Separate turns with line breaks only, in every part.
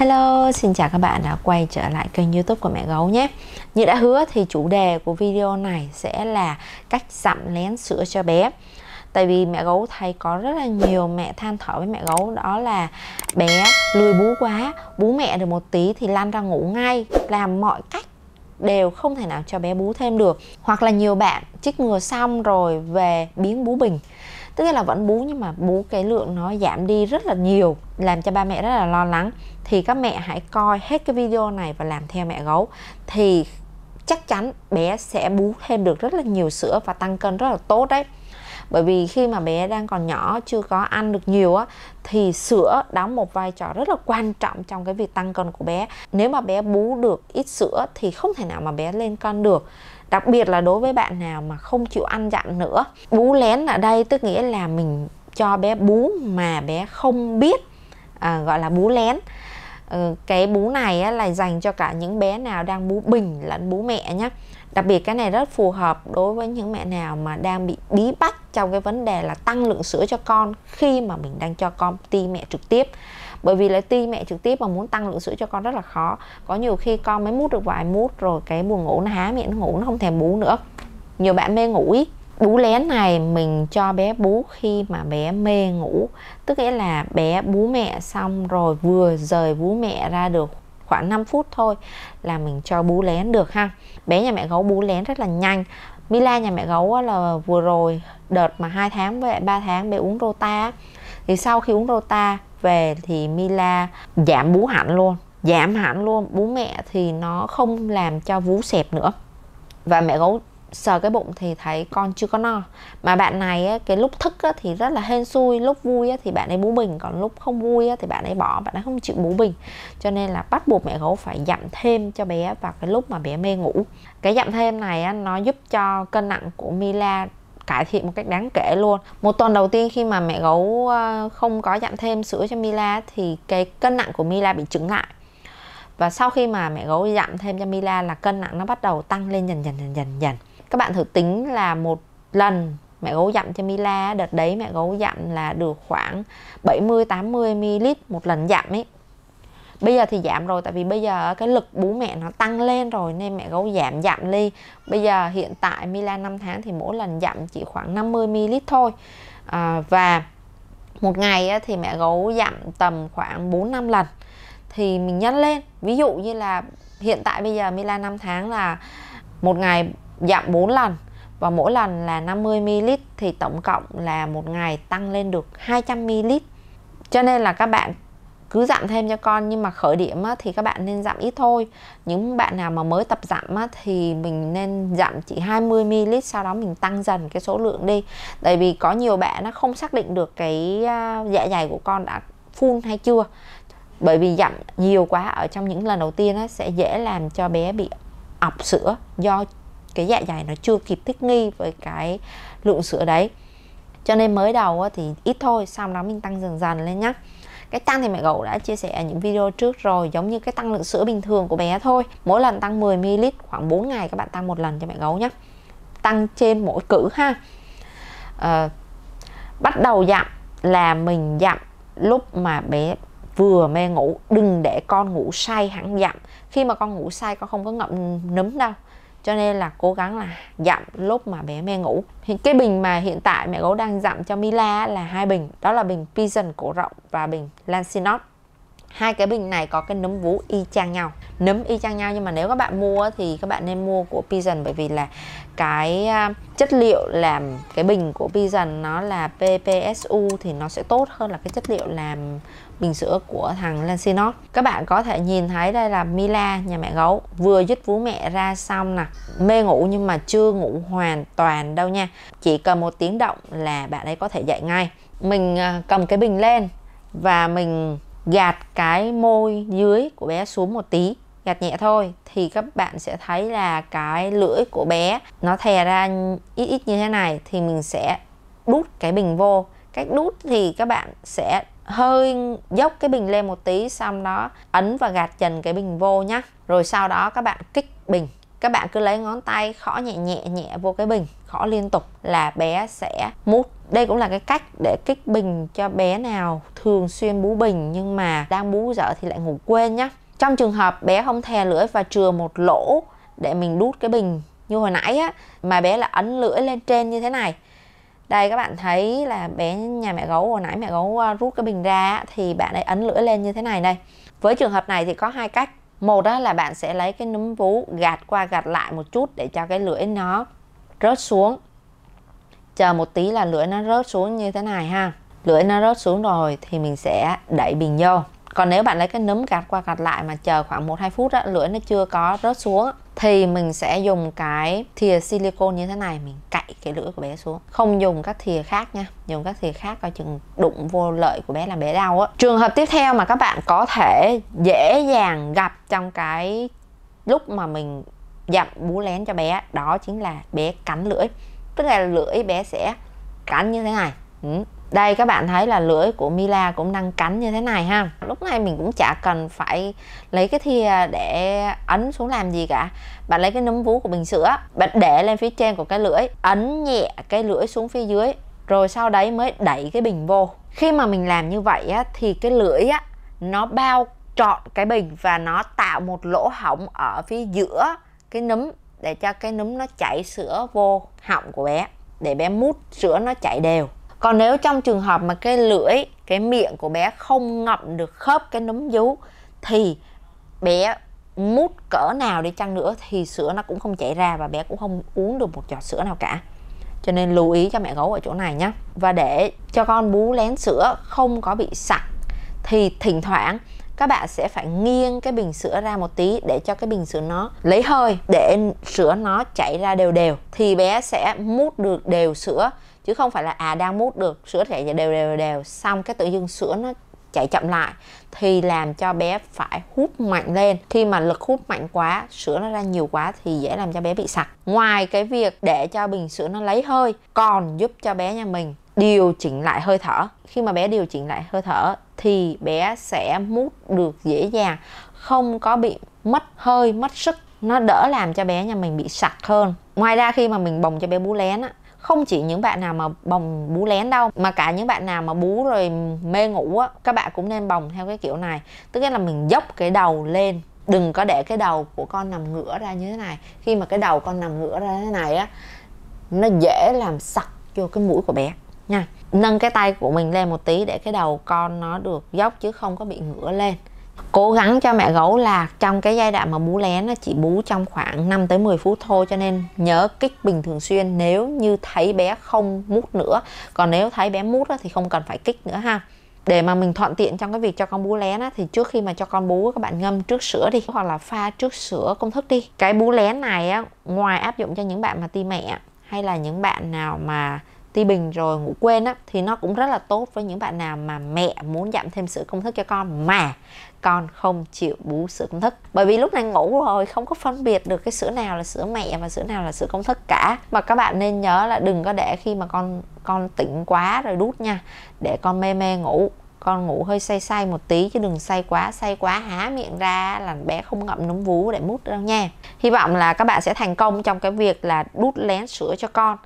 Hello, xin chào các bạn đã quay trở lại kênh youtube của Mẹ Gấu nhé Như đã hứa thì chủ đề của video này sẽ là cách dặm lén sữa cho bé Tại vì mẹ gấu thấy có rất là nhiều mẹ than thở với mẹ gấu đó là bé lười bú quá Bú mẹ được một tí thì lăn ra ngủ ngay Làm mọi cách đều không thể nào cho bé bú thêm được Hoặc là nhiều bạn chích ngừa xong rồi về biến bú bình tức là vẫn bú nhưng mà bú cái lượng nó giảm đi rất là nhiều làm cho ba mẹ rất là lo lắng thì các mẹ hãy coi hết cái video này và làm theo mẹ gấu thì chắc chắn bé sẽ bú thêm được rất là nhiều sữa và tăng cân rất là tốt đấy bởi vì khi mà bé đang còn nhỏ chưa có ăn được nhiều á thì sữa đóng một vai trò rất là quan trọng trong cái việc tăng cân của bé nếu mà bé bú được ít sữa thì không thể nào mà bé lên cân được đặc biệt là đối với bạn nào mà không chịu ăn dặn nữa bú lén ở đây tức nghĩa là mình cho bé bú mà bé không biết à, gọi là bú lén ừ, cái bú này á, là dành cho cả những bé nào đang bú bình lẫn bú mẹ nhé đặc biệt cái này rất phù hợp đối với những mẹ nào mà đang bị bí bách trong cái vấn đề là tăng lượng sữa cho con khi mà mình đang cho con ti mẹ trực tiếp bởi vì là tuy mẹ trực tiếp mà muốn tăng lượng sữa cho con rất là khó có nhiều khi con mới mút được vài mút rồi cái buồn ngủ nó há miệng ngủ nó không thèm bú nữa nhiều bạn mê ngủ ý bú lén này mình cho bé bú khi mà bé mê ngủ tức nghĩa là bé bú mẹ xong rồi vừa rời bú mẹ ra được khoảng 5 phút thôi là mình cho bú lén được ha bé nhà mẹ gấu bú lén rất là nhanh Mila nhà mẹ gấu là vừa rồi đợt mà hai tháng với lại 3 tháng bé uống rota thì sau khi uống rota về thì mila giảm bú hẳn luôn giảm hẳn luôn bú mẹ thì nó không làm cho vú xẹp nữa và mẹ gấu sờ cái bụng thì thấy con chưa có no mà bạn này á, cái lúc thức á, thì rất là hên xui lúc vui á, thì bạn ấy bú bình còn lúc không vui á, thì bạn ấy bỏ bạn ấy không chịu bú bình cho nên là bắt buộc mẹ gấu phải dặm thêm cho bé vào cái lúc mà bé mê ngủ cái dặm thêm này á, nó giúp cho cân nặng của Mila cải thiện một cách đáng kể luôn một tuần đầu tiên khi mà mẹ gấu ờ, không có dặm thêm sữa cho Mila thì cái cân nặng của Mila bị trứng lại và sau khi mà mẹ gấu dặm thêm cho Mila là cân nặng nó bắt đầu tăng lên dần dần dần dần dần các bạn thử tính là một lần mẹ gấu dặm cho Mila đợt đấy mẹ gấu dặm là được khoảng 70 80 ml một lần dặm ấy bây giờ thì giảm rồi tại vì bây giờ cái lực bú mẹ nó tăng lên rồi nên mẹ gấu giảm giảm ly bây giờ hiện tại Mila 5 tháng thì mỗi lần giảm chỉ khoảng 50 ml thôi à, và một ngày thì mẹ gấu giảm tầm khoảng 4 5 lần thì mình nhân lên ví dụ như là hiện tại bây giờ Mila 5 tháng là một ngày giảm 4 lần và mỗi lần là 50 ml thì tổng cộng là một ngày tăng lên được 200 ml cho nên là các bạn cứ dặm thêm cho con nhưng mà khởi điểm thì các bạn nên dặm ít thôi những bạn nào mà mới tập dặm thì mình nên dặm chỉ 20 ml sau đó mình tăng dần cái số lượng đi tại vì có nhiều bạn nó không xác định được cái dạ dày của con đã full hay chưa bởi vì dặm nhiều quá ở trong những lần đầu tiên á, sẽ dễ làm cho bé bị ọc sữa do cái dạ dày nó chưa kịp thích nghi với cái lượng sữa đấy cho nên mới đầu thì ít thôi sau đó mình tăng dần dần lên nhé cái tăng thì mẹ gấu đã chia sẻ ở những video trước rồi giống như cái tăng lượng sữa bình thường của bé thôi mỗi lần tăng 10 ml khoảng 4 ngày các bạn tăng một lần cho mẹ gấu nhé tăng trên mỗi cử ha à, bắt đầu dặm là mình dặm lúc mà bé vừa mê ngủ đừng để con ngủ say hẳn dặm khi mà con ngủ say con không có ngậm nấm đâu cho nên là cố gắng là dặm lúc mà bé mẹ ngủ thì cái bình mà hiện tại mẹ gấu đang dặm cho Mila là hai bình đó là bình Pigeon cổ rộng và bình Lancinot hai cái bình này có cái núm vú y chang nhau nấm y chang nhau nhưng mà nếu các bạn mua thì các bạn nên mua của Pigeon bởi vì là cái à, chất liệu làm cái bình của Pigeon nó là PPSU thì nó sẽ tốt hơn là cái chất liệu làm bình sữa của thằng Lancinot. Các bạn có thể nhìn thấy đây là Mila nhà mẹ gấu vừa dứt vú mẹ ra xong nè, mê ngủ nhưng mà chưa ngủ hoàn toàn đâu nha. Chỉ cần một tiếng động là bạn ấy có thể dậy ngay. Mình à, cầm cái bình lên và mình gạt cái môi dưới của bé xuống một tí gạt nhẹ thôi thì các bạn sẽ thấy là cái lưỡi của bé nó thè ra ít ít như thế này thì mình sẽ đút cái bình vô cách đút thì các bạn sẽ hơi dốc cái bình lên một tí xong đó ấn và gạt dần cái bình vô nhá rồi sau đó các bạn kích bình các bạn cứ lấy ngón tay khó nhẹ nhẹ nhẹ vô cái bình khó liên tục là bé sẽ mút đây cũng là cái cách để kích bình cho bé nào thường xuyên bú bình nhưng mà đang bú dở thì lại ngủ quên nhá trong trường hợp bé không thè lưỡi và chừa một lỗ để mình đút cái bình như hồi nãy á mà bé là ấn lưỡi lên trên như thế này đây các bạn thấy là bé nhà mẹ gấu hồi nãy mẹ gấu à, rút cái bình ra thì bạn ấy ấn lưỡi lên như thế này đây với trường hợp này thì có hai cách một đó là bạn sẽ lấy cái núm vú gạt qua gạt lại một chút để cho cái lưỡi nó rớt xuống chờ một tí là lưỡi nó rớt xuống như thế này ha lưỡi nó rớt xuống rồi thì mình sẽ đẩy bình vô còn nếu bạn lấy cái nấm gạt qua gạt lại mà chờ khoảng 1-2 phút á, lưỡi nó chưa có rớt xuống thì mình sẽ dùng cái thìa silicon như thế này mình cạy cái lưỡi của bé xuống không dùng các thìa khác nha dùng các thìa khác coi chừng đụng vô lợi của bé làm bé đau á trường hợp tiếp theo mà các bạn có thể dễ dàng gặp trong cái lúc mà mình dặm bú lén cho bé đó chính là bé cắn lưỡi tức là lưỡi bé sẽ cắn như thế này ừ đây các bạn thấy là lưỡi của Mila cũng đang cắn như thế này ha lúc này mình cũng chả cần phải lấy cái thìa để ấn xuống làm gì cả bạn lấy cái núm vú của bình sữa bạn để lên phía trên của cái lưỡi ấn nhẹ cái lưỡi xuống phía dưới rồi sau đấy mới đẩy cái bình vô khi mà mình làm như vậy á, thì cái lưỡi á, nó bao trọn cái bình và nó tạo một lỗ hỏng ở phía giữa cái núm để cho cái núm nó chảy sữa vô họng của bé để bé mút sữa nó chảy đều còn nếu trong trường hợp mà cái lưỡi cái miệng của bé không ngậm được khớp cái núm vú thì bé mút cỡ nào đi chăng nữa thì sữa nó cũng không chảy ra và bé cũng không uống được một giọt sữa nào cả cho nên lưu ý cho mẹ gấu ở chỗ này nhé và để cho con bú lén sữa không có bị sặc thì thỉnh thoảng các bạn sẽ phải nghiêng cái bình sữa ra một tí để cho cái bình sữa nó lấy hơi để sữa nó chảy ra đều đều thì bé sẽ mút được đều sữa chứ không phải là à đang mút được sữa chảy đều đều đều, đều. xong cái tự dưng sữa nó chạy chậm lại thì làm cho bé phải hút mạnh lên khi mà lực hút mạnh quá sữa nó ra nhiều quá thì dễ làm cho bé bị sặc ngoài cái việc để cho bình sữa nó lấy hơi còn giúp cho bé nhà mình điều chỉnh lại hơi thở khi mà bé điều chỉnh lại hơi thở thì bé sẽ mút được dễ dàng không có bị mất hơi mất sức nó đỡ làm cho bé nhà mình bị sặc hơn ngoài ra khi mà mình bồng cho bé bú lén á không chỉ những bạn nào mà bồng bú lén đâu mà cả những bạn nào mà bú rồi mê ngủ á các bạn cũng nên bồng theo cái kiểu này tức là mình dốc cái đầu lên đừng có để cái đầu của con nằm ngửa ra như thế này khi mà cái đầu con nằm ngửa ra như thế này á nó dễ làm sặc vô cái mũi của bé nha nâng cái tay của mình lên một tí để cái đầu con nó được dốc chứ không có bị ngửa lên cố gắng cho mẹ gấu là trong cái giai đoạn mà bú lén nó chỉ bú trong khoảng 5 tới 10 phút thôi cho nên nhớ kích bình thường xuyên nếu như thấy bé không mút nữa còn nếu thấy bé mút thì không cần phải kích nữa ha để mà mình thuận tiện trong cái việc cho con bú lén á, thì trước khi mà cho con bú các bạn ngâm trước sữa đi hoặc là pha trước sữa công thức đi cái bú lén này á, ngoài áp dụng cho những bạn mà ti mẹ hay là những bạn nào mà ti bình rồi ngủ quên á thì nó cũng rất là tốt với những bạn nào mà mẹ muốn giảm thêm sữa công thức cho con mà con không chịu bú sữa công thức bởi vì lúc này ngủ rồi không có phân biệt được cái sữa nào là sữa mẹ và sữa nào là sữa công thức cả mà các bạn nên nhớ là đừng có để khi mà con con tỉnh quá rồi đút nha để con mê mê ngủ con ngủ hơi say say một tí chứ đừng say quá say quá há miệng ra là bé không ngậm núm vú để mút đâu nha hy vọng là các bạn sẽ thành công trong cái việc là đút lén sữa cho con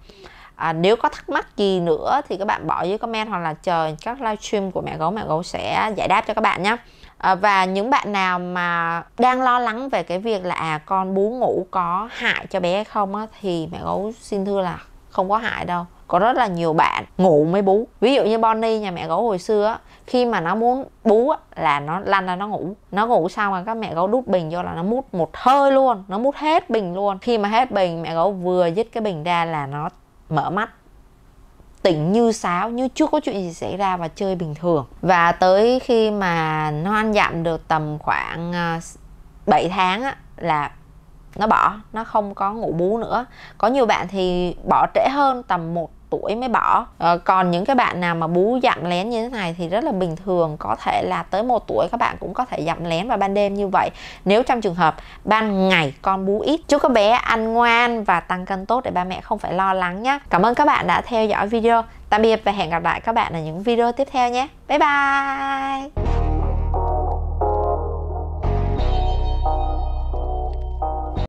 À, nếu có thắc mắc gì nữa thì các bạn bỏ dưới comment hoặc là chờ các livestream của mẹ gấu mẹ gấu sẽ giải đáp cho các bạn nhé Ờ, và những bạn nào mà đang lo lắng về cái việc là à con bú ngủ có hại cho bé hay không á, thì mẹ gấu xin thưa là không có hại đâu có rất là nhiều bạn ngủ mới bú ví dụ như Bonnie nhà mẹ gấu hồi xưa á, khi mà nó muốn bú á, là nó lăn ra nó ngủ nó ngủ xong rồi các mẹ gấu đút bình vô là nó mút một hơi luôn nó mút hết bình luôn khi mà hết bình mẹ gấu vừa dứt cái bình ra là nó mở mắt tỉnh như sáo như chưa có chuyện gì xảy ra và chơi bình thường và tới khi mà nó ăn dặm được tầm khoảng 7 à, tháng á, là nó bỏ nó không có ngủ bú nữa có nhiều bạn thì bỏ trễ hơn tầm một tuổi mới bỏ à, còn những cái bạn nào mà bú dặm lén như thế này thì rất là bình thường có thể là tới một tuổi các bạn cũng có thể dặm lén vào ban đêm như vậy nếu trong trường hợp ban ngày con bú ít chúc các bé ăn ngoan và tăng cân tốt để ba mẹ không phải lo lắng nhé cảm ơn các bạn đã theo dõi video tạm biệt và hẹn gặp lại các bạn ở những video tiếp theo nhé bye bye